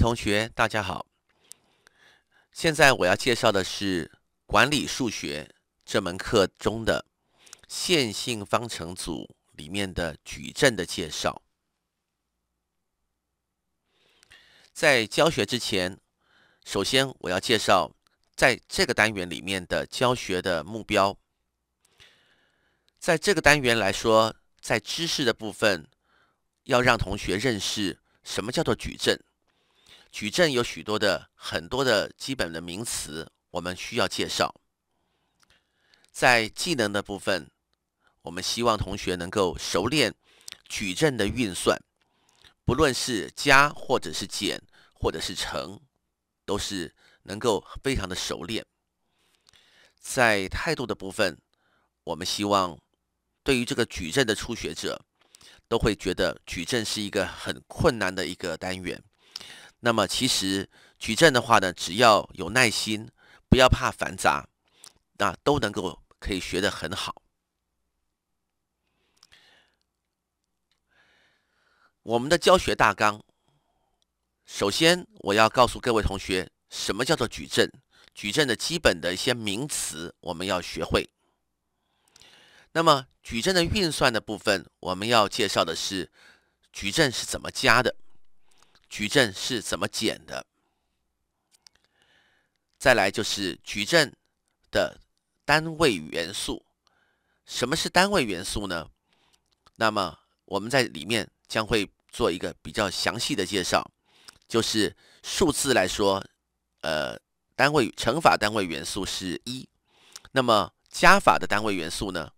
同学，大家好。现在我要介绍的是管理数学这门课中的线性方程组里面的矩阵的介绍。在教学之前，首先我要介绍在这个单元里面的教学的目标。在这个单元来说，在知识的部分，要让同学认识什么叫做矩阵。矩阵有许多的很多的基本的名词，我们需要介绍。在技能的部分，我们希望同学能够熟练矩阵的运算，不论是加或者是减或者是乘，都是能够非常的熟练。在态度的部分，我们希望对于这个矩阵的初学者，都会觉得矩阵是一个很困难的一个单元。那么其实矩阵的话呢，只要有耐心，不要怕繁杂，那都能够可以学得很好。我们的教学大纲，首先我要告诉各位同学，什么叫做矩阵？矩阵的基本的一些名词我们要学会。那么矩阵的运算的部分，我们要介绍的是矩阵是怎么加的。矩阵是怎么减的？再来就是矩阵的单位元素。什么是单位元素呢？那么我们在里面将会做一个比较详细的介绍。就是数字来说，呃，单位乘法单位元素是一，那么加法的单位元素呢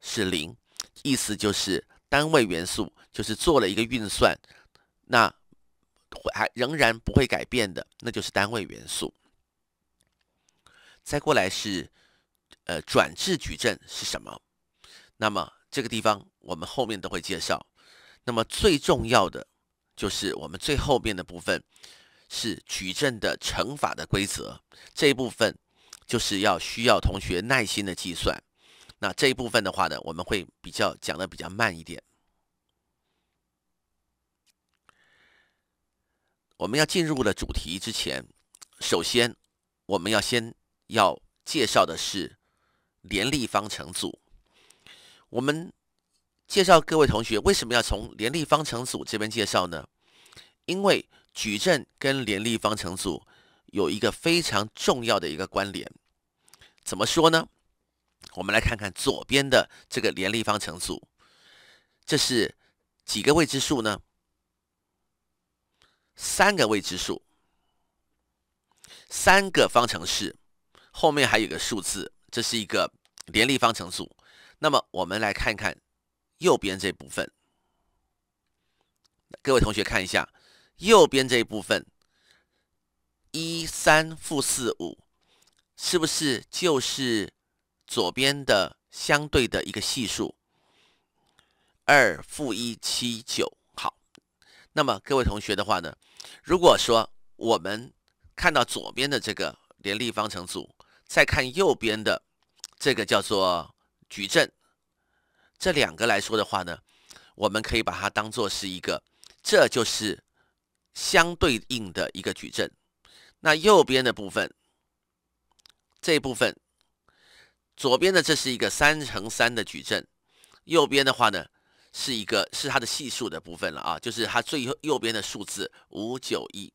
是零。意思就是单位元素就是做了一个运算，那。会还仍然不会改变的，那就是单位元素。再过来是，呃，转置矩阵是什么？那么这个地方我们后面都会介绍。那么最重要的就是我们最后面的部分是矩阵的乘法的规则，这一部分就是要需要同学耐心的计算。那这一部分的话呢，我们会比较讲的比较慢一点。我们要进入了主题之前，首先我们要先要介绍的是联立方程组。我们介绍各位同学为什么要从联立方程组这边介绍呢？因为矩阵跟联立方程组有一个非常重要的一个关联。怎么说呢？我们来看看左边的这个联立方程组，这是几个未知数呢？三个未知数，三个方程式，后面还有个数字，这是一个联立方程组。那么我们来看看右边这部分，各位同学看一下右边这一部分，一三负四五，是不是就是左边的相对的一个系数？二负一七九。好，那么各位同学的话呢？如果说我们看到左边的这个联立方程组，再看右边的这个叫做矩阵，这两个来说的话呢，我们可以把它当做是一个，这就是相对应的一个矩阵。那右边的部分，这部分，左边的这是一个三乘三的矩阵，右边的话呢？是一个是它的系数的部分了啊，就是它最右边的数字五九一。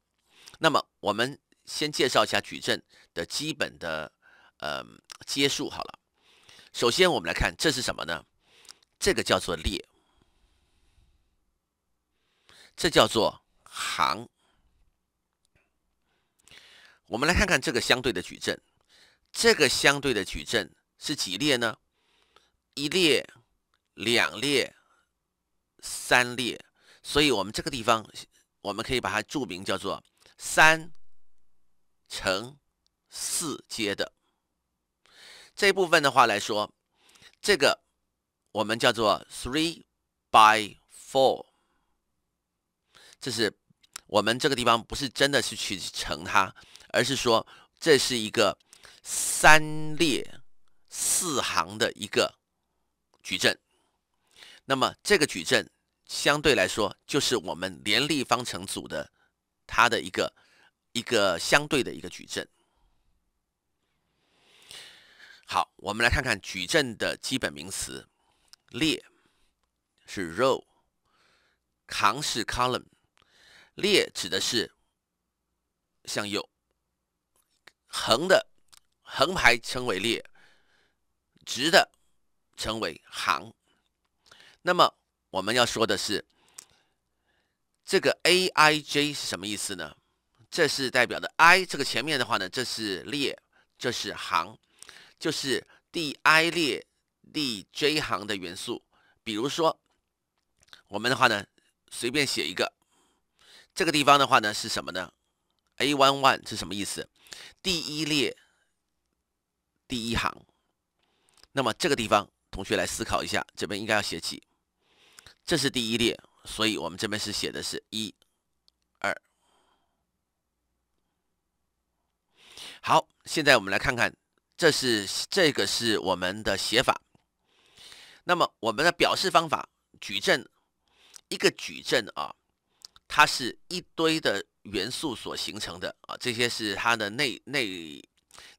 那么我们先介绍一下矩阵的基本的呃阶数好了。首先我们来看这是什么呢？这个叫做列，这叫做行。我们来看看这个相对的矩阵，这个相对的矩阵是几列呢？一列，两列。三列，所以我们这个地方，我们可以把它注明叫做三乘四阶的这部分的话来说，这个我们叫做 three by four。这是我们这个地方不是真的是去乘它，而是说这是一个三列四行的一个矩阵。那么这个矩阵。相对来说，就是我们联立方程组的它的一个一个相对的一个矩阵。好，我们来看看矩阵的基本名词：列是 row，行是 column。列指的是向右横的横排称为列，直的称为行。那么我们要说的是，这个 A I J 是什么意思呢？这是代表的 I，这个前面的话呢，这是列，这是行，就是第 I 列第 J 行的元素。比如说，我们的话呢，随便写一个，这个地方的话呢，是什么呢？A one one 是什么意思？第一列，第一行。那么这个地方，同学来思考一下，这边应该要写几？这是第一列，所以我们这边是写的是一、二。好，现在我们来看看，这是这个是我们的写法。那么我们的表示方法，矩阵一个矩阵啊，它是一堆的元素所形成的啊，这些是它的内内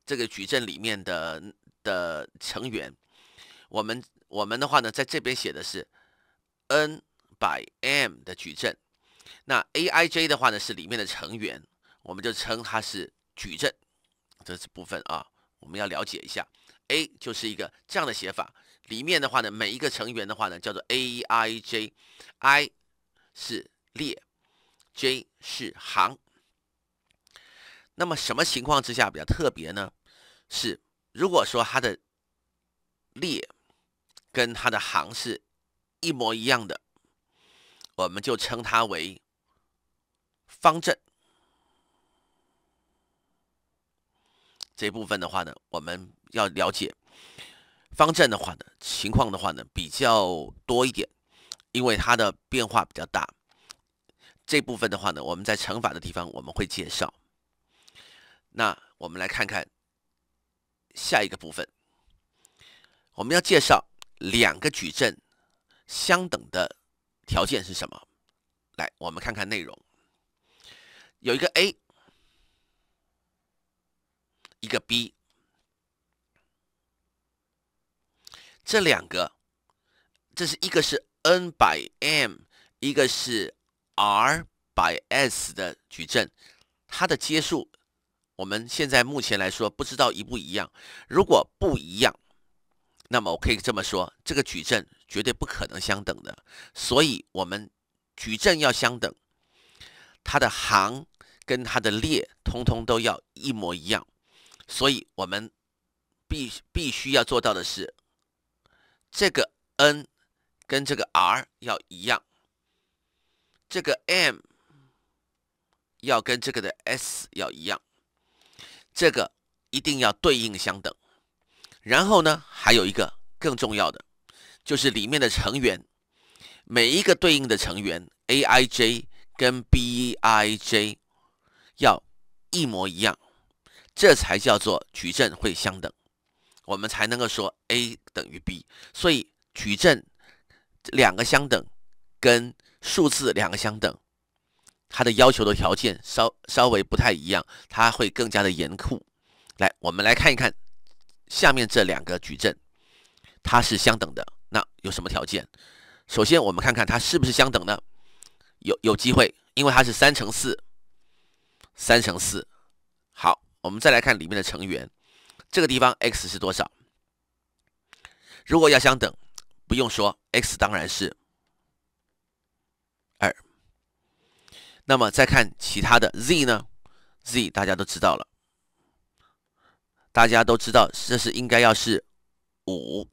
这个矩阵里面的的成员。我们我们的话呢，在这边写的是。n by m 的矩阵，那 a i j 的话呢是里面的成员，我们就称它是矩阵。这是部分啊，我们要了解一下。a 就是一个这样的写法，里面的话呢，每一个成员的话呢叫做 a i j，i 是列，j 是行。那么什么情况之下比较特别呢？是如果说它的列跟它的行是一模一样的，我们就称它为方阵。这部分的话呢，我们要了解方阵的话呢，情况的话呢比较多一点，因为它的变化比较大。这部分的话呢，我们在乘法的地方我们会介绍。那我们来看看下一个部分，我们要介绍两个矩阵。相等的条件是什么？来，我们看看内容。有一个 A，一个 B，这两个，这是一个是 n by m，一个是 r by s 的矩阵，它的阶数，我们现在目前来说不知道一不一样。如果不一样，那么我可以这么说，这个矩阵绝对不可能相等的。所以，我们矩阵要相等，它的行跟它的列通通都要一模一样。所以我们必必须要做到的是，这个 n 跟这个 r 要一样，这个 m 要跟这个的 s 要一样，这个一定要对应相等。然后呢，还有一个更重要的，就是里面的成员，每一个对应的成员 aij 跟 bij 要一模一样，这才叫做矩阵会相等，我们才能够说 a 等于 b。所以矩阵两个相等，跟数字两个相等，它的要求的条件稍稍微不太一样，它会更加的严酷。来，我们来看一看。下面这两个矩阵，它是相等的。那有什么条件？首先，我们看看它是不是相等呢？有有机会，因为它是三乘四，三乘四。好，我们再来看里面的成员，这个地方 x 是多少？如果要相等，不用说，x 当然是二。那么再看其他的 z 呢？z 大家都知道了。大家都知道，这是应该要是五。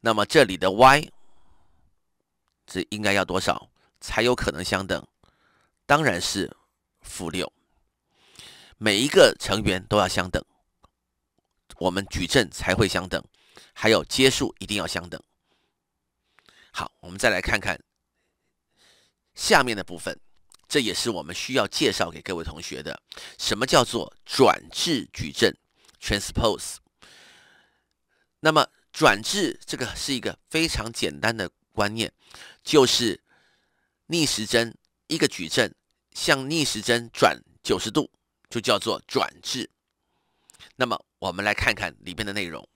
那么这里的 y 这应该要多少，才有可能相等？当然是负六。每一个成员都要相等，我们矩阵才会相等。还有阶数一定要相等。好，我们再来看看下面的部分。这也是我们需要介绍给各位同学的，什么叫做转置矩阵 （transpose）？那么转置这个是一个非常简单的观念，就是逆时针一个矩阵向逆时针转九十度，就叫做转置。那么我们来看看里边的内容，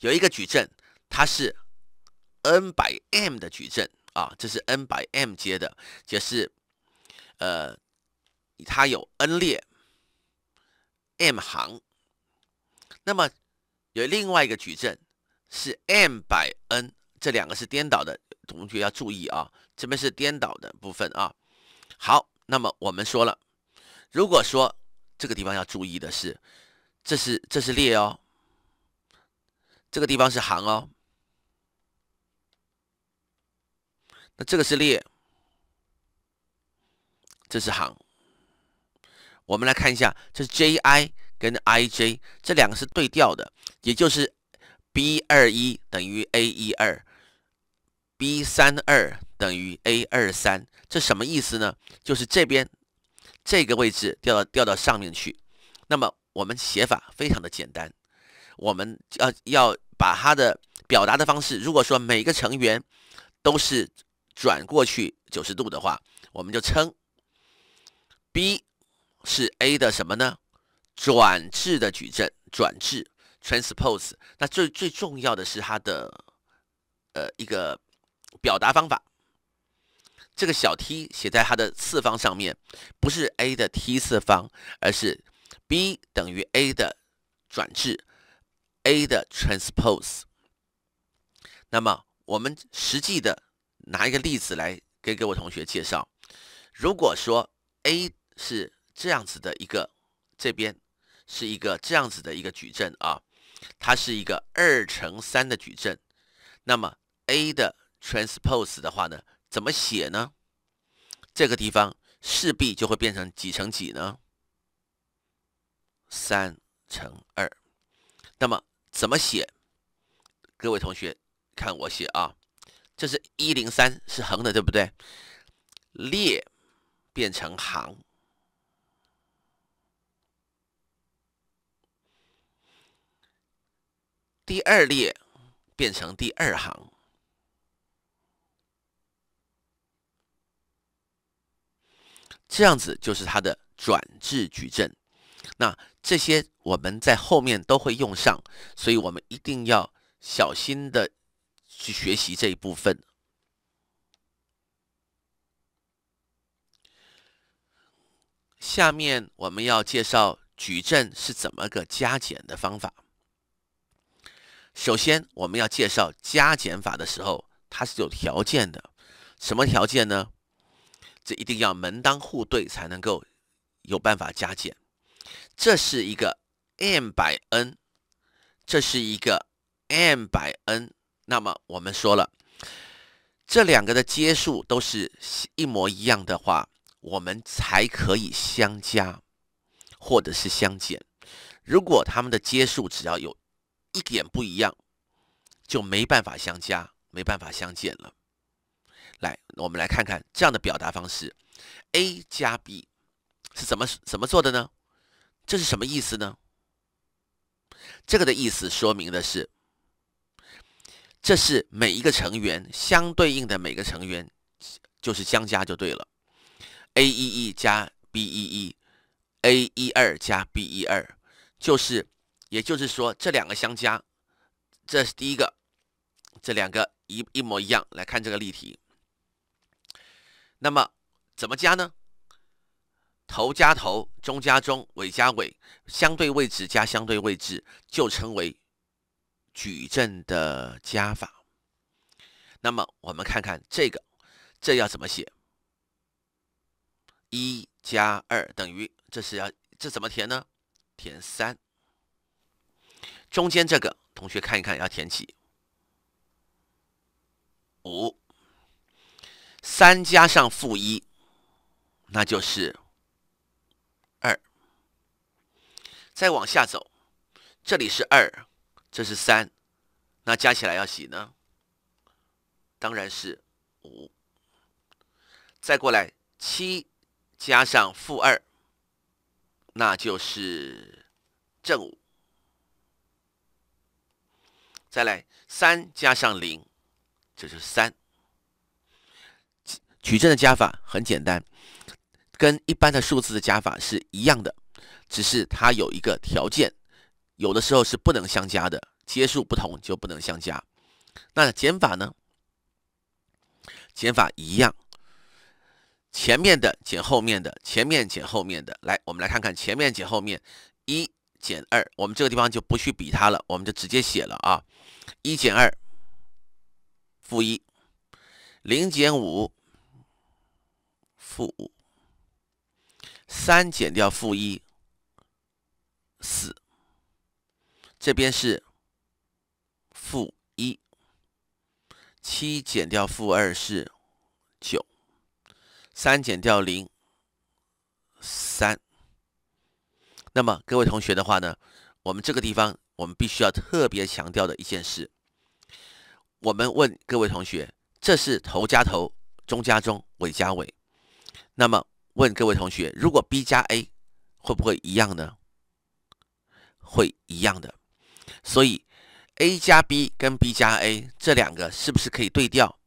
有一个矩阵，它是 n by m 的矩阵。啊，这是 n b m 接的，就是，呃，它有 n 列，m 行。那么有另外一个矩阵是 m by n，这两个是颠倒的，同学要注意啊，这边是颠倒的部分啊。好，那么我们说了，如果说这个地方要注意的是，这是这是列哦，这个地方是行哦。那这个是列，这是行。我们来看一下，这是 ji 跟 ij 这两个是对调的，也就是 b 二一等于 a 一二，b 三二等于 a 二三。这什么意思呢？就是这边这个位置调到调到上面去。那么我们写法非常的简单，我们要要把它的表达的方式，如果说每个成员都是。转过去九十度的话，我们就称 B 是 A 的什么呢？转置的矩阵，转置 （transpose）。那最最重要的是它的呃一个表达方法，这个小 t 写在它的次方上面，不是 A 的 t 次方，而是 B 等于 A 的转置，A 的 transpose。那么我们实际的。拿一个例子来给各位同学介绍，如果说 A 是这样子的一个，这边是一个这样子的一个矩阵啊，它是一个二乘三的矩阵，那么 A 的 transpose 的话呢，怎么写呢？这个地方势必就会变成几乘几呢？三乘二，那么怎么写？各位同学看我写啊。这是一零三是横的，对不对？列变成行，第二列变成第二行，这样子就是它的转置矩阵。那这些我们在后面都会用上，所以我们一定要小心的。去学习这一部分。下面我们要介绍矩阵是怎么个加减的方法。首先，我们要介绍加减法的时候，它是有条件的。什么条件呢？这一定要门当户对才能够有办法加减。这是一个 m 百 n，这是一个 m 百 n。那么我们说了，这两个的阶数都是一模一样的话，我们才可以相加，或者是相减。如果他们的阶数只要有一点不一样，就没办法相加，没办法相减了。来，我们来看看这样的表达方式，a 加 b 是怎么怎么做的呢？这是什么意思呢？这个的意思说明的是。这是每一个成员相对应的每个成员就是相加就对了，a 一一加 b 一一，a 一二加 b 一二，就是也就是说这两个相加，这是第一个，这两个一一模一样。来看这个例题，那么怎么加呢？头加头，中加中，尾加尾，相对位置加相对位置就称为。矩阵的加法，那么我们看看这个，这要怎么写？一加二等于，这是要这怎么填呢？填三。中间这个同学看一看要填几？五。三加上负一，那就是二。再往下走，这里是二。这是三，那加起来要几呢？当然是五。再过来七加上负二，那就是正五。再来三加上零，就是三。矩阵的加法很简单，跟一般的数字的加法是一样的，只是它有一个条件。有的时候是不能相加的，阶数不同就不能相加。那减法呢？减法一样，前面的减后面的，前面减后面的。来，我们来看看前面减后面，一减二，我们这个地方就不去比它了，我们就直接写了啊，一减二，负一，零减五，负五，三减掉负一，四。这边是负一七减掉负二，是九三减掉零三。那么各位同学的话呢，我们这个地方我们必须要特别强调的一件事，我们问各位同学，这是头加头，中加中，尾加尾。那么问各位同学，如果 b 加 a 会不会一样呢？会一样的。所以，a 加 b 跟 b 加 a 这两个是不是可以对调？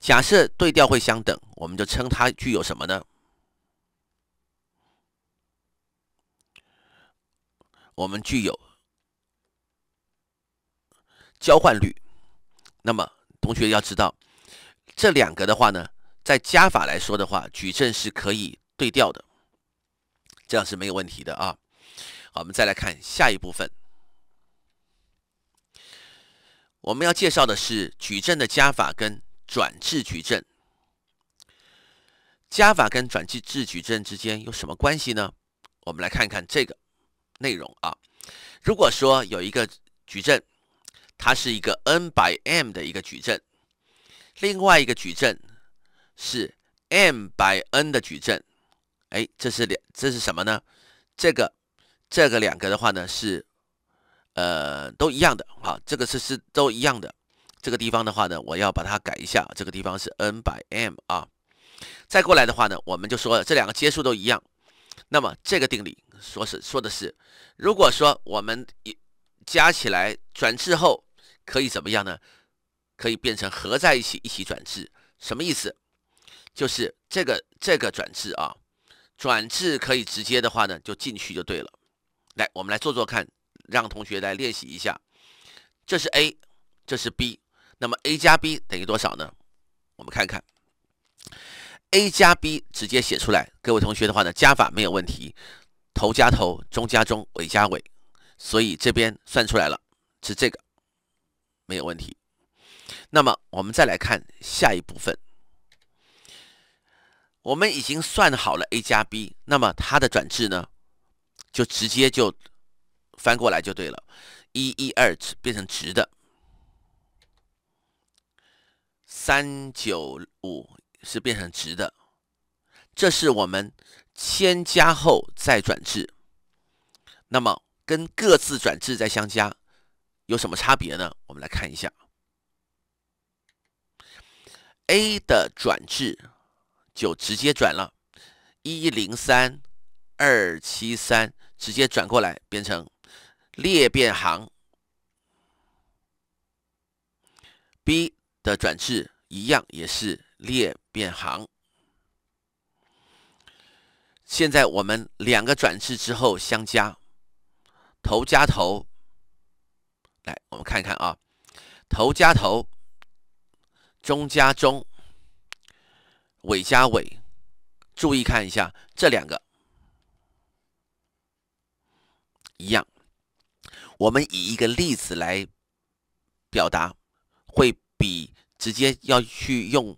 假设对调会相等，我们就称它具有什么呢？我们具有交换率。那么，同学要知道这两个的话呢，在加法来说的话，矩阵是可以对调的，这样是没有问题的啊。好，我们再来看下一部分。我们要介绍的是矩阵的加法跟转置矩阵，加法跟转置矩阵之间有什么关系呢？我们来看看这个内容啊。如果说有一个矩阵，它是一个 n by m 的一个矩阵，另外一个矩阵是 m by n 的矩阵，哎，这是两，这是什么呢？这个，这个两个的话呢是。呃，都一样的哈，这个是是都一样的。这个地方的话呢，我要把它改一下。这个地方是 n by m 啊。再过来的话呢，我们就说了这两个阶数都一样。那么这个定理说是说的是，如果说我们一加起来转置后可以怎么样呢？可以变成合在一起一起转置。什么意思？就是这个这个转置啊，转置可以直接的话呢，就进去就对了。来，我们来做做看。让同学来练习一下，这是 a，这是 b，那么 a 加 b 等于多少呢？我们看看，a 加 b 直接写出来，各位同学的话呢，加法没有问题，头加头，中加中，尾加尾，所以这边算出来了是这个，没有问题。那么我们再来看下一部分，我们已经算好了 a 加 b，那么它的转制呢，就直接就。翻过来就对了，一一二变成直的，三九五是变成直的，这是我们先加后再转制，那么跟各自转制再相加有什么差别呢？我们来看一下，A 的转制就直接转了，一零三二七三直接转过来变成。裂变行，B 的转置一样，也是裂变行。现在我们两个转置之后相加，头加头。来，我们看看啊，头加头，中加中，尾加尾。注意看一下这两个一样。我们以一个例子来表达，会比直接要去用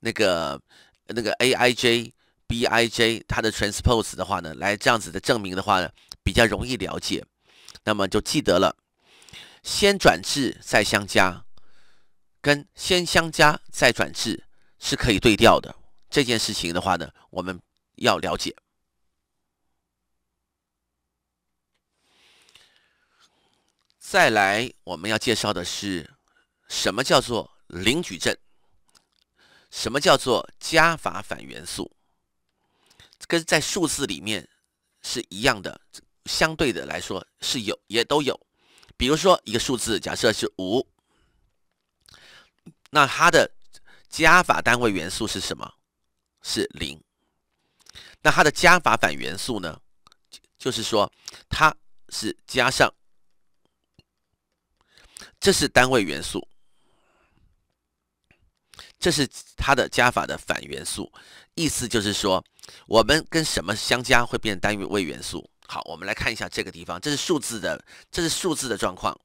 那个那个 Aij、Bij 它的 transpose 的话呢，来这样子的证明的话呢，比较容易了解。那么就记得了，先转置再相加，跟先相加再转置是可以对调的这件事情的话呢，我们要了解。再来，我们要介绍的是什么叫做零矩阵？什么叫做加法反元素？跟在数字里面是一样的，相对的来说是有，也都有。比如说一个数字，假设是五，那它的加法单位元素是什么？是零。那它的加法反元素呢？就是说它是加上。这是单位元素，这是它的加法的反元素，意思就是说，我们跟什么相加会变单位位元素？好，我们来看一下这个地方，这是数字的，这是数字的状况。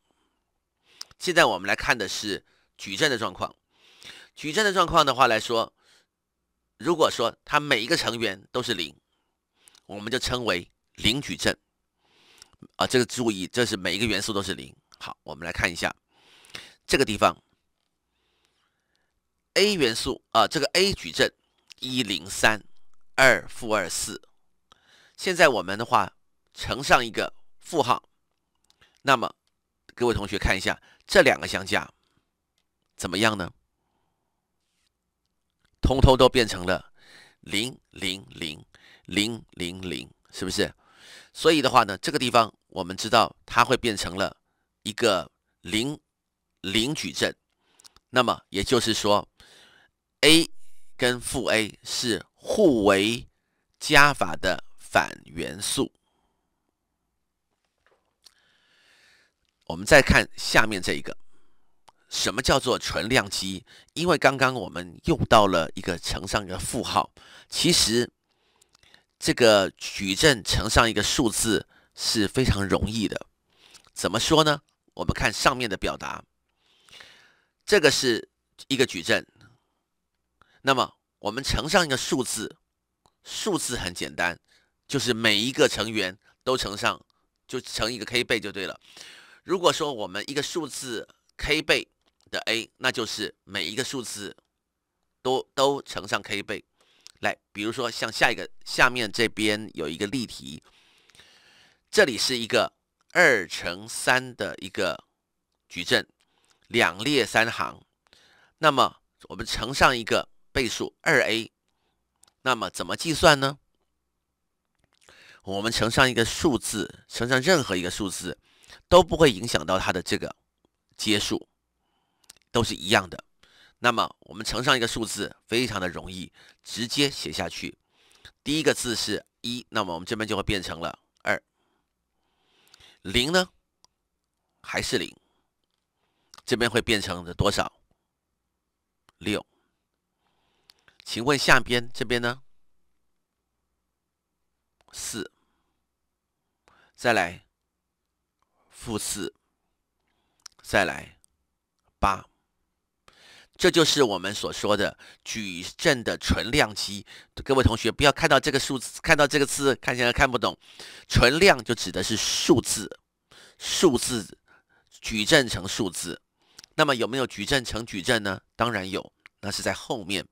现在我们来看的是矩阵的状况，矩阵的状况的话来说，如果说它每一个成员都是零，我们就称为零矩阵。啊，这个注意，这是每一个元素都是零。好，我们来看一下。这个地方，A 元素啊，这个 A 矩阵一零三二负二四，现在我们的话乘上一个负号，那么各位同学看一下这两个相加怎么样呢？通通都变成了零零零零零零，是不是？所以的话呢，这个地方我们知道它会变成了一个零。零矩阵，那么也就是说，a 跟负 a 是互为加法的反元素。我们再看下面这一个，什么叫做存量积？因为刚刚我们用到了一个乘上一个负号，其实这个矩阵乘上一个数字是非常容易的。怎么说呢？我们看上面的表达。这个是一个矩阵，那么我们乘上一个数字，数字很简单，就是每一个成员都乘上，就乘一个 k 倍就对了。如果说我们一个数字 k 倍的 a，那就是每一个数字都都乘上 k 倍。来，比如说像下一个下面这边有一个例题，这里是一个二乘三的一个矩阵。两列三行，那么我们乘上一个倍数二 a，那么怎么计算呢？我们乘上一个数字，乘上任何一个数字，都不会影响到它的这个阶数，都是一样的。那么我们乘上一个数字，非常的容易，直接写下去。第一个字是一，那么我们这边就会变成了二零呢，还是零？这边会变成的多少？六。请问下边这边呢？四。再来负四。再来八。这就是我们所说的矩阵的存量积。各位同学，不要看到这个数字，看到这个字看起来看不懂，存量就指的是数字，数字矩阵成数字。那么有没有矩阵乘矩阵呢？当然有，那是在后面。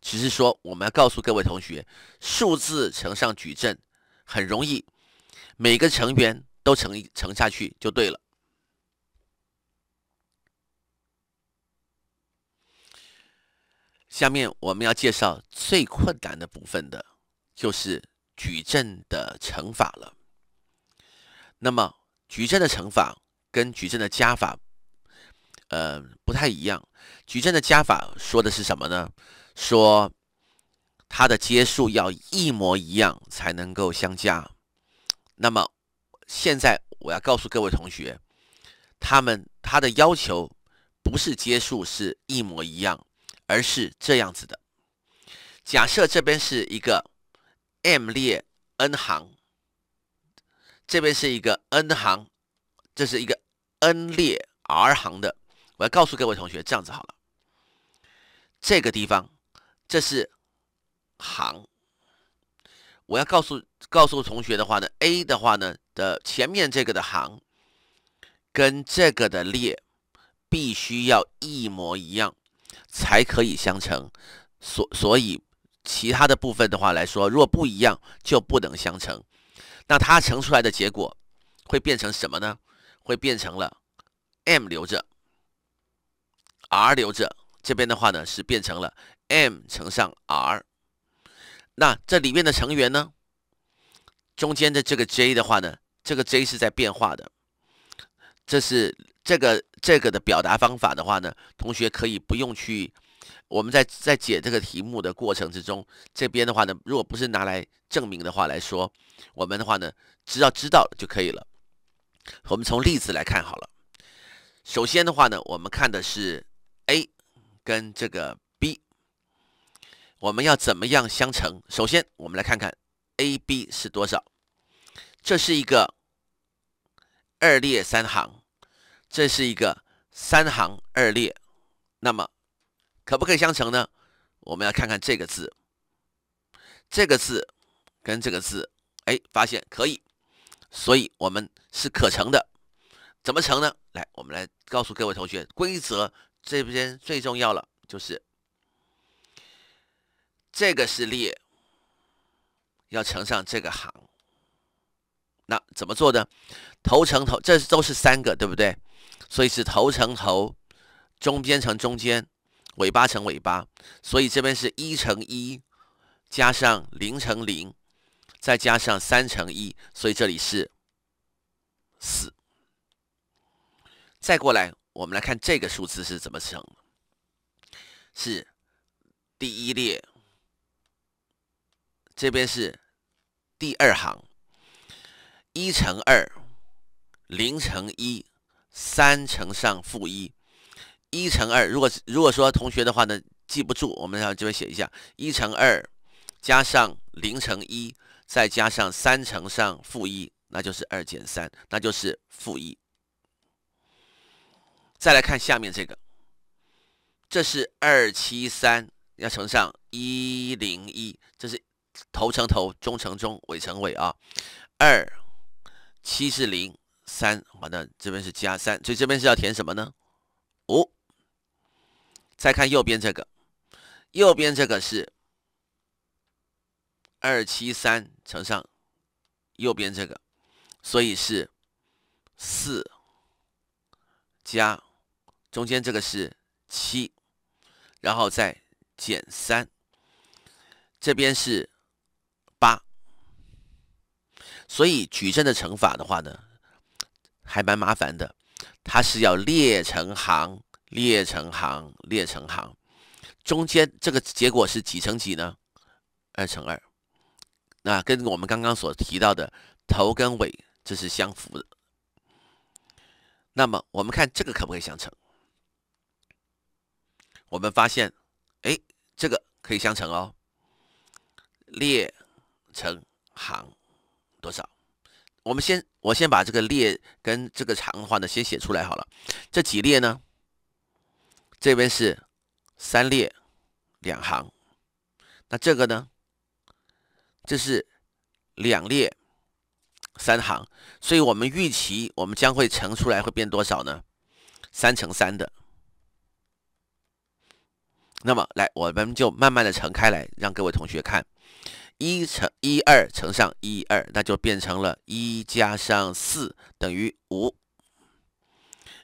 只是说，我们要告诉各位同学，数字乘上矩阵很容易，每个成员都乘乘下去就对了。下面我们要介绍最困难的部分的，就是矩阵的乘法了。那么矩阵的乘法跟矩阵的加法。呃，不太一样。矩阵的加法说的是什么呢？说它的阶数要一模一样才能够相加。那么现在我要告诉各位同学，他们他的要求不是阶数是一模一样，而是这样子的。假设这边是一个 m 列 n 行，这边是一个 n 行，这是一个 n 列 r 行的。我要告诉各位同学，这样子好了。这个地方，这是行。我要告诉告诉同学的话呢，a 的话呢的前面这个的行，跟这个的列必须要一模一样，才可以相乘。所所以，其他的部分的话来说，如果不一样就不能相乘。那它乘出来的结果会变成什么呢？会变成了 m 留着。r 留着，这边的话呢是变成了 m 乘上 r，那这里面的成员呢，中间的这个 j 的话呢，这个 j 是在变化的，这是这个这个的表达方法的话呢，同学可以不用去，我们在在解这个题目的过程之中，这边的话呢，如果不是拿来证明的话来说，我们的话呢只要知道就可以了，我们从例子来看好了，首先的话呢，我们看的是。a 跟这个 b，我们要怎么样相乘？首先，我们来看看 ab 是多少。这是一个二列三行，这是一个三行二列，那么可不可以相乘呢？我们要看看这个字，这个字跟这个字，哎，发现可以，所以我们是可乘的。怎么乘呢？来，我们来告诉各位同学规则。这边最重要了，就是这个是列，要乘上这个行。那怎么做呢？头乘头，这都是三个，对不对？所以是头乘头，中间乘中间，尾巴乘尾巴。所以这边是一乘一，加上零乘零，再加上三乘一，所以这里是四。再过来。我们来看这个数字是怎么乘，是第一列，这边是第二行，一乘二，零乘一，三乘上负一，一乘二。如果如果说同学的话呢，记不住，我们要这边写一下，一乘二加上零乘一，再加上三乘上负一，那就是二减三，那就是负一。再来看下面这个，这是二七三要乘上一零一，这是头乘头，中乘中，尾乘尾啊。二七是零三，好的，这边是加三，所以这边是要填什么呢？五。再看右边这个，右边这个是二七三乘上右边这个，所以是四加。中间这个是七，然后再减三，这边是八，所以矩阵的乘法的话呢，还蛮麻烦的，它是要列成行列成行列成行，中间这个结果是几乘几呢？二乘二，那跟我们刚刚所提到的头跟尾这是相符的。那么我们看这个可不可以相乘？我们发现，哎，这个可以相乘哦。列乘行多少？我们先，我先把这个列跟这个长的话呢，先写出来好了。这几列呢，这边是三列两行，那这个呢，这是两列三行，所以我们预期我们将会乘出来会变多少呢？三乘三的。那么来，我们就慢慢的乘开来，让各位同学看，一乘一二乘上一二，那就变成了一加上四等于五。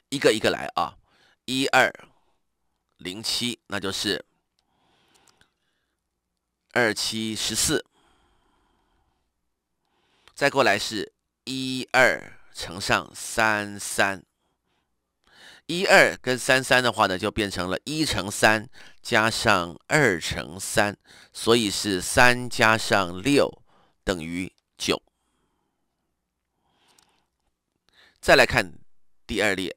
一个一个来啊，一二零七，那就是二七十四。再过来是一二乘上三三。一二跟三三的话呢，就变成了一乘三加上二乘三，所以是三加上六等于九。再来看第二列，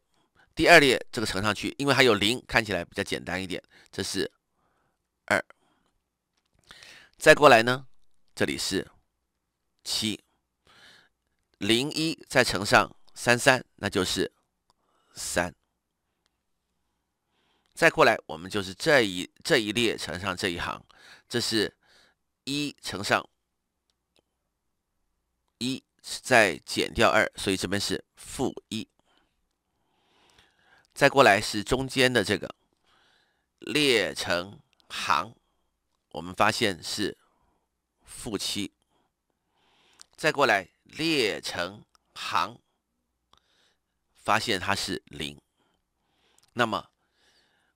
第二列这个乘上去，因为还有零，看起来比较简单一点。这是二，再过来呢，这里是七零一再乘上三三，那就是三。再过来，我们就是这一这一列乘上这一行，这是一乘上一，再减掉二，所以这边是负一。再过来是中间的这个列成行，我们发现是负七。再过来列成行，发现它是零。那么。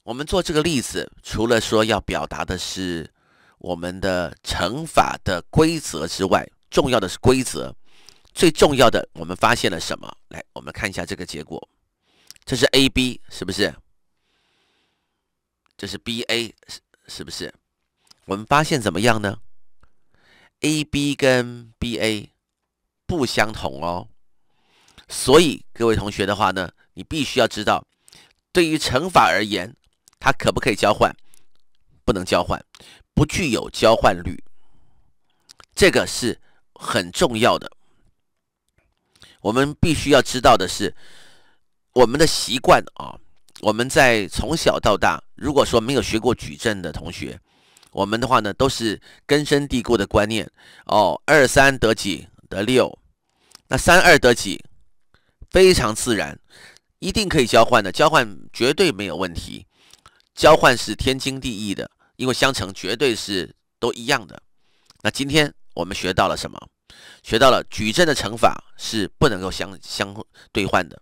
我们做这个例子，除了说要表达的是我们的乘法的规则之外，重要的是规则。最重要的，我们发现了什么？来，我们看一下这个结果，这是 a b，是不是？这是 b a，是是不是？我们发现怎么样呢？a b 跟 b a 不相同哦。所以各位同学的话呢，你必须要知道，对于乘法而言。它可不可以交换？不能交换，不具有交换率，这个是很重要的。我们必须要知道的是，我们的习惯啊，我们在从小到大，如果说没有学过矩阵的同学，我们的话呢，都是根深蒂固的观念哦。二三得几？得六。那三二得几？非常自然，一定可以交换的，交换绝对没有问题。交换是天经地义的，因为相乘绝对是都一样的。那今天我们学到了什么？学到了矩阵的乘法是不能够相相兑换的，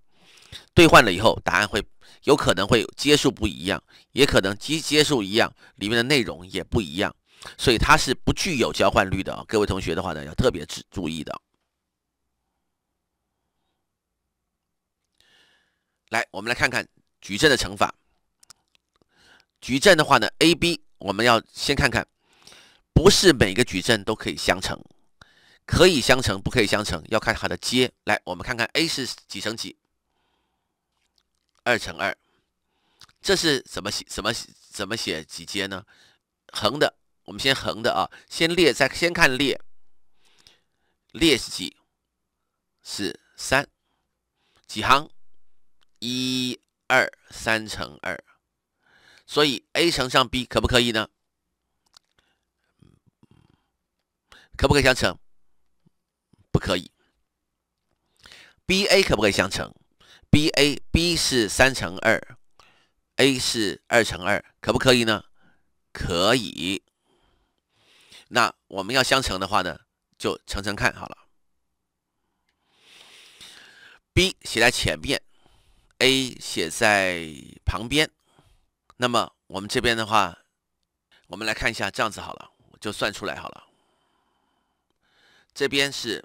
兑换了以后，答案会有可能会阶数不一样，也可能基阶数一样，里面的内容也不一样，所以它是不具有交换律的。各位同学的话呢，要特别注注意的。来，我们来看看矩阵的乘法。矩阵的话呢，A、B 我们要先看看，不是每个矩阵都可以相乘，可以相乘，不可以相乘，要看它的阶。来，我们看看 A 是几乘几？二乘二，这是怎么写？怎么怎么写几阶呢？横的，我们先横的啊，先列，再先看列，列是几？是三，几行？一二三乘二。所以 a 乘上 b 可不可以呢？可不可以相乘？不可以。b a 可不可以相乘？b a b 是三乘二，a 是二乘二，可不可以呢？可以。那我们要相乘的话呢，就乘乘看好了。b 写在前面，a 写在旁边。那么我们这边的话，我们来看一下，这样子好了，我就算出来好了。这边是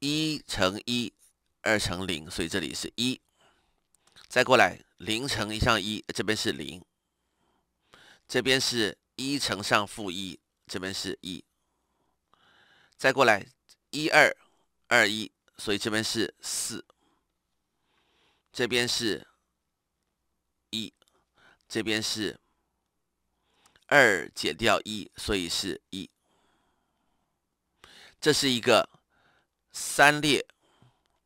一乘一，二乘零，所以这里是一。再过来零乘一上一，这边是零。这边是一乘上负一，这边是一。再过来一二二一，所以这边是四。这边是一，这边是二减掉一，所以是一。这是一个三列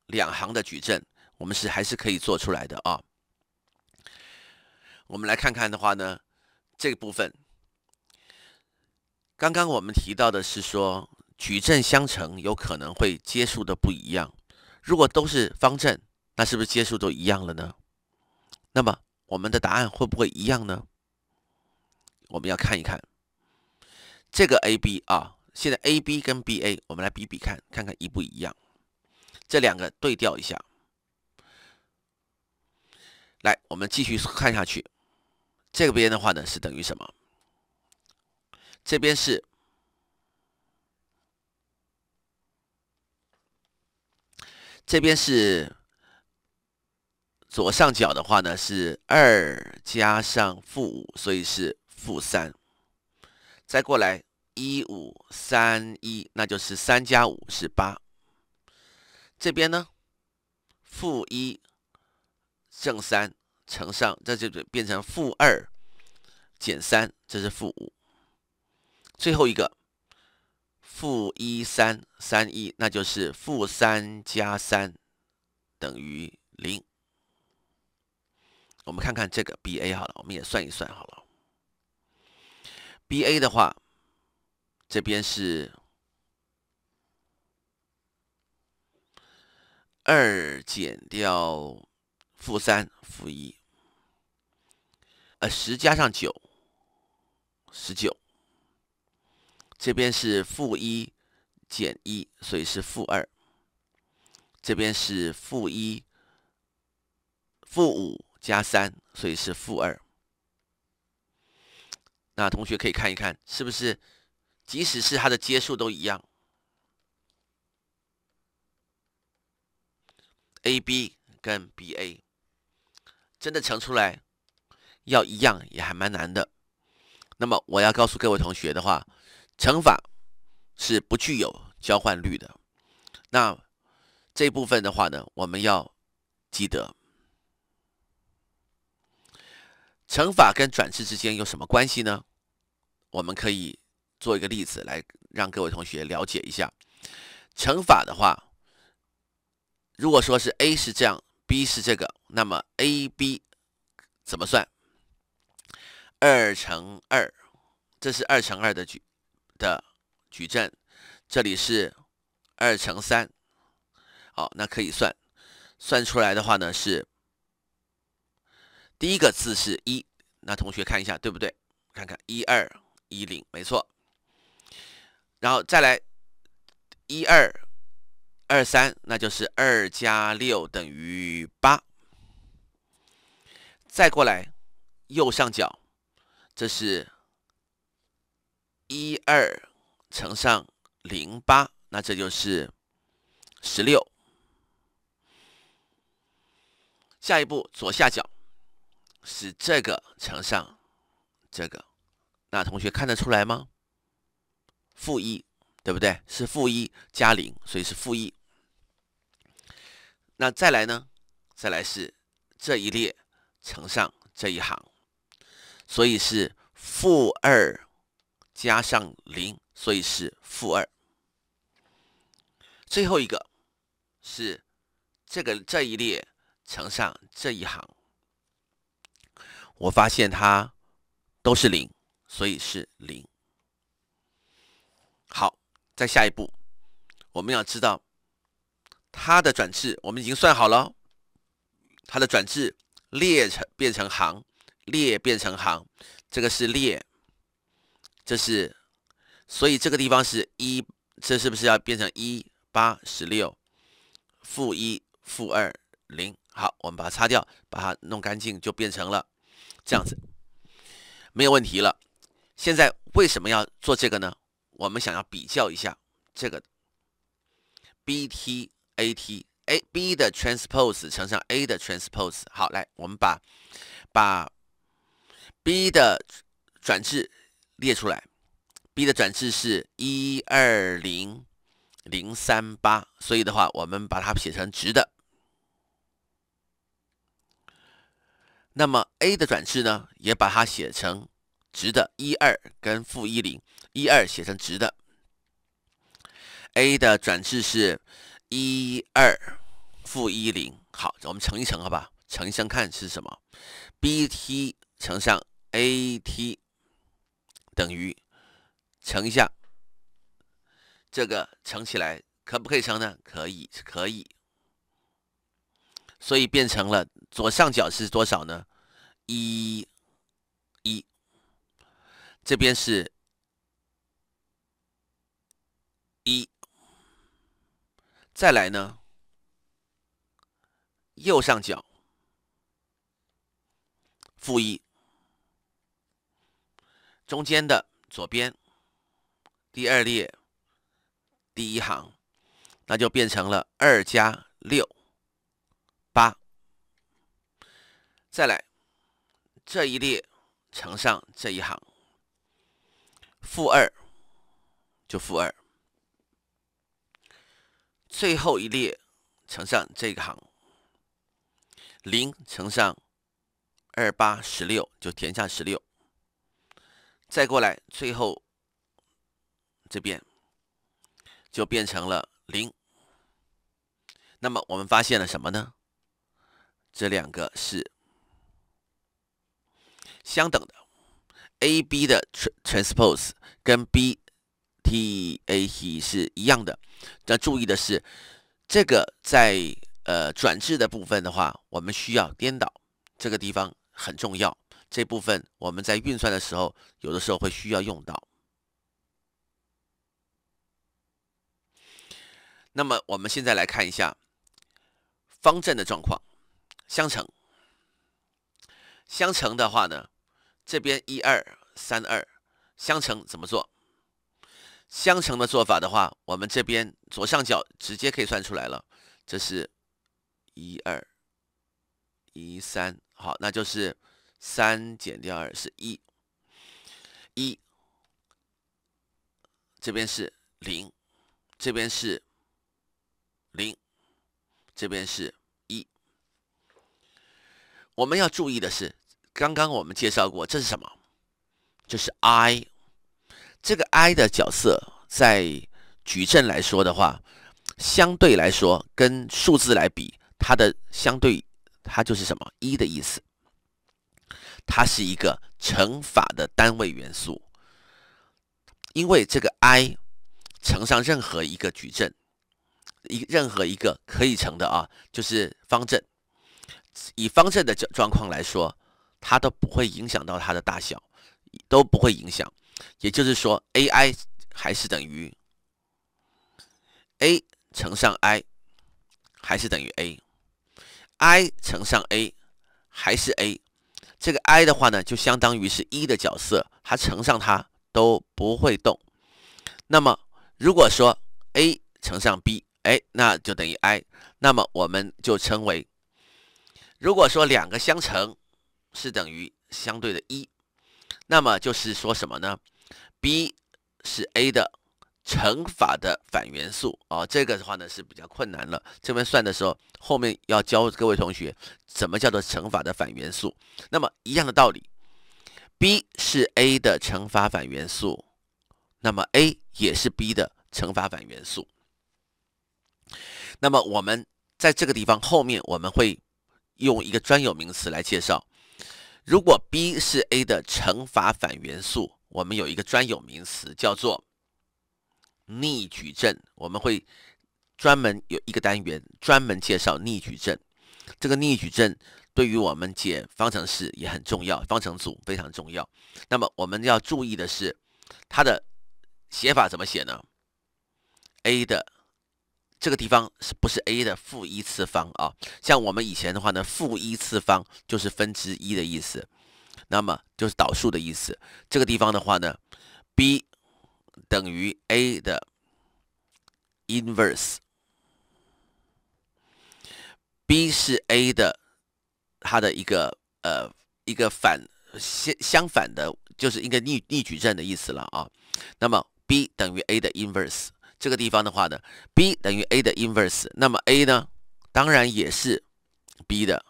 两行的矩阵，我们是还是可以做出来的啊。我们来看看的话呢，这个部分，刚刚我们提到的是说，矩阵相乘有可能会阶数的不一样，如果都是方阵。那是不是接触都一样了呢？那么我们的答案会不会一样呢？我们要看一看这个 AB 啊，现在 AB 跟 BA，我们来比比看看看一不一样。这两个对调一下，来，我们继续看下去。这边的话呢是等于什么？这边是，这边是。左上角的话呢是二加上负五，所以是负三。再过来一五三一，那就是三加五是八。这边呢负一正三乘上，这就变成负二减三，这是负五。最后一个负一三三一，那就是负三加三等于零。我们看看这个 b a 好了，我们也算一算好了。b a 的话，这边是二减掉负三负一，呃十加上九十九，这边是负一减一，所以是负二。这边是负一负五。加三，所以是负二。那同学可以看一看，是不是，即使是它的阶数都一样，a b 跟 b a 真的乘出来要一样，也还蛮难的。那么我要告诉各位同学的话，乘法是不具有交换律的。那这部分的话呢，我们要记得。乘法跟转置之间有什么关系呢？我们可以做一个例子来让各位同学了解一下。乘法的话，如果说是 a 是这样，b 是这个，那么 ab 怎么算？二乘二，这是二乘二的矩的矩阵，这里是二乘三。好，那可以算，算出来的话呢是。第一个字是一，那同学看一下对不对？看看一二一零，没错。然后再来一二二三，那就是二加六等于八。再过来右上角，这是一二乘上零八，那这就是十六。下一步左下角。是这个乘上这个，那同学看得出来吗？负一，对不对？是负一加零，所以是负一。那再来呢？再来是这一列乘上这一行，所以是负二加上零，所以是负二。最后一个是这个这一列乘上这一行。我发现它都是零，所以是零。好，再下一步我们要知道它的转置，我们已经算好了。它的转置列成变成行，列变成行，这个是列，这是所以这个地方是一，这是不是要变成一八十六负一负二零？好，我们把它擦掉，把它弄干净，就变成了。这样子没有问题了。现在为什么要做这个呢？我们想要比较一下这个 B T A T A B 的 transpose 乘上 A 的 transpose。好，来，我们把把 B 的转置列出来。B 的转置是1 2 0 0 3 8，所以的话，我们把它写成直的。那么，a 的转置呢，也把它写成直的，一二跟负一零，一二写成直的。a 的转置是一二负一零。好，我们乘一乘，好吧？乘一乘看是什么？b t 乘上 a t 等于乘一下，这个乘起来可不可以乘呢？可以，可以。所以变成了。左上角是多少呢？一，一，这边是一，再来呢？右上角负一，中间的左边第二列第一行，那就变成了二加六。再来，这一列乘上这一行，负二就负二。最后一列乘上这一行，零乘上二八十六就填上十六。再过来，最后这边就变成了零。那么我们发现了什么呢？这两个是。相等的，A B 的 tr transpose 跟 B T A T 是一样的。那注意的是，这个在呃转置的部分的话，我们需要颠倒，这个地方很重要。这部分我们在运算的时候，有的时候会需要用到。那么我们现在来看一下方阵的状况，相乘，相乘的话呢？这边一二三二相乘怎么做？相乘的做法的话，我们这边左上角直接可以算出来了，这是一二一三，好，那就是三减掉二是一一，这边是零，这边是零，这边是一。我们要注意的是。刚刚我们介绍过，这是什么？就是 I，这个 I 的角色在矩阵来说的话，相对来说跟数字来比，它的相对它就是什么一的意思。它是一个乘法的单位元素，因为这个 I 乘上任何一个矩阵，一任何一个可以乘的啊，就是方阵。以方阵的状状况来说。它都不会影响到它的大小，都不会影响。也就是说，a i 还是等于 a 乘上 i，还是等于 a；i 乘上 a 还是 a。这个 i 的话呢，就相当于是一的角色，它乘上它都不会动。那么，如果说 a 乘上 b，哎，那就等于 i。那么我们就称为，如果说两个相乘。是等于相对的一，那么就是说什么呢？b 是 a 的乘法的反元素啊。这个的话呢是比较困难了。这边算的时候，后面要教各位同学怎么叫做乘法的反元素。那么一样的道理，b 是 a 的乘法反元素，那么 a 也是 b 的乘法反元素。那么我们在这个地方后面，我们会用一个专有名词来介绍。如果 b 是 a 的乘法反元素，我们有一个专有名词叫做逆矩阵。我们会专门有一个单元专门介绍逆矩阵。这个逆矩阵对于我们解方程式也很重要，方程组非常重要。那么我们要注意的是，它的写法怎么写呢？a 的。这个地方是不是 a 的负一次方啊？像我们以前的话呢，负一次方就是分之一的意思，那么就是导数的意思。这个地方的话呢，b 等于 a 的 inverse，b 是 a 的它的一个呃一个反相相反的，就是一个逆逆矩阵的意思了啊。那么 b 等于 a 的 inverse。这个地方的话呢，b 等于 a 的 inverse，那么 a 呢，当然也是 b 的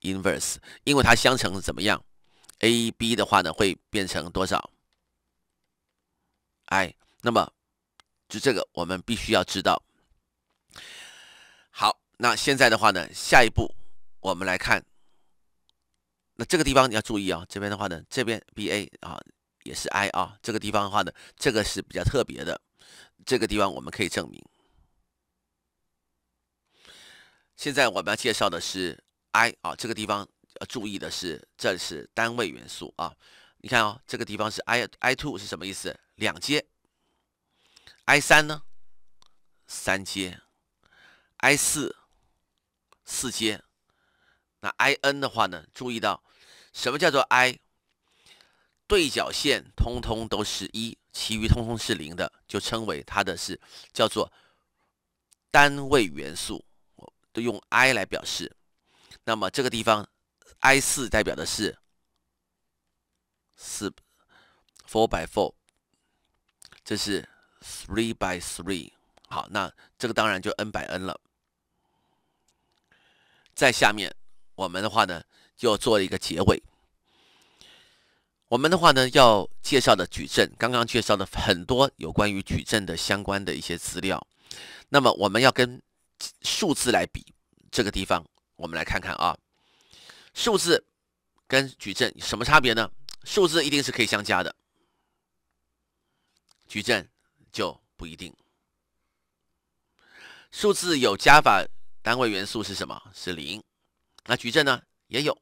inverse，因为它相乘怎么样？a b 的话呢，会变成多少？i 那么就这个我们必须要知道。好，那现在的话呢，下一步我们来看。那这个地方你要注意啊，这边的话呢，这边 b a 啊也是 i 啊，这个地方的话呢，这个是比较特别的。这个地方我们可以证明。现在我们要介绍的是 i 啊，这个地方要注意的是，这是单位元素啊。你看哦，这个地方是 i i two 是什么意思？两阶。i 三呢？三阶。i 四四阶。那 i n 的话呢？注意到什么叫做 i？对角线通通都是一。其余通通是零的，就称为它的是叫做单位元素，都用 i 来表示。那么这个地方 i 四代表的是四 four by four，这是 three by three。好，那这个当然就 n by n 了。在下面我们的话呢，要做一个结尾。我们的话呢，要介绍的矩阵，刚刚介绍的很多有关于矩阵的相关的一些资料。那么我们要跟数字来比，这个地方我们来看看啊，数字跟矩阵什么差别呢？数字一定是可以相加的，矩阵就不一定。数字有加法单位元素是什么？是零。那矩阵呢也有，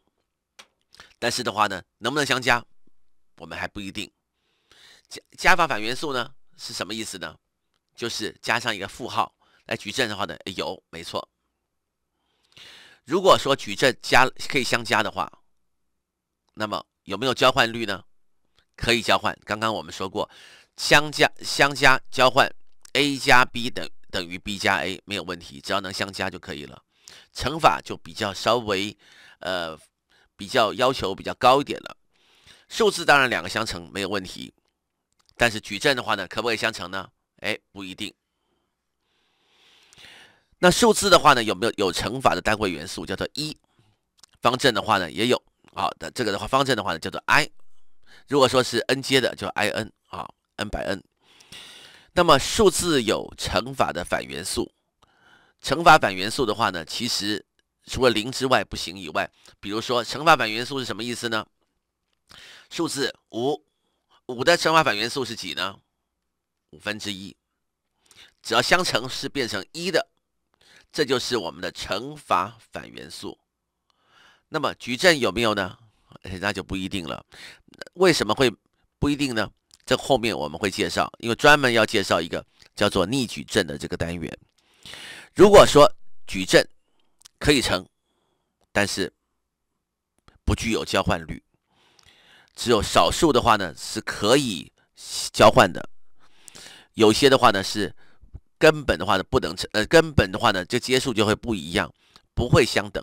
但是的话呢，能不能相加？我们还不一定。加加法反元素呢是什么意思呢？就是加上一个负号。来，矩阵的话呢有没错。如果说矩阵加可以相加的话，那么有没有交换律呢？可以交换。刚刚我们说过，相加相加交换，a 加 b 等等于 b 加 a 没有问题，只要能相加就可以了。乘法就比较稍微呃比较要求比较高一点了。数字当然两个相乘没有问题，但是矩阵的话呢，可不可以相乘呢？哎，不一定。那数字的话呢，有没有有乘法的单位元素？叫做一。方阵的话呢，也有好的这个的话，方阵的话呢，叫做 i。如果说是 n 阶的，就 i n 啊，n by n。那么数字有乘法的反元素，乘法反元素的话呢，其实除了零之外不行以外，比如说乘法反元素是什么意思呢？数字五，五的乘法反元素是几呢？五分之一，只要相乘是变成一的，这就是我们的乘法反元素。那么矩阵有没有呢？那就不一定了。为什么会不一定呢？这后面我们会介绍，因为专门要介绍一个叫做逆矩阵的这个单元。如果说矩阵可以乘，但是不具有交换律。只有少数的话呢是可以交换的，有些的话呢是根本的话呢不能呃根本的话呢就接触就会不一样，不会相等。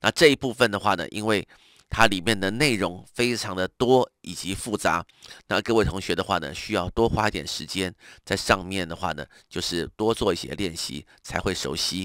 那这一部分的话呢，因为它里面的内容非常的多以及复杂，那各位同学的话呢，需要多花一点时间在上面的话呢，就是多做一些练习才会熟悉。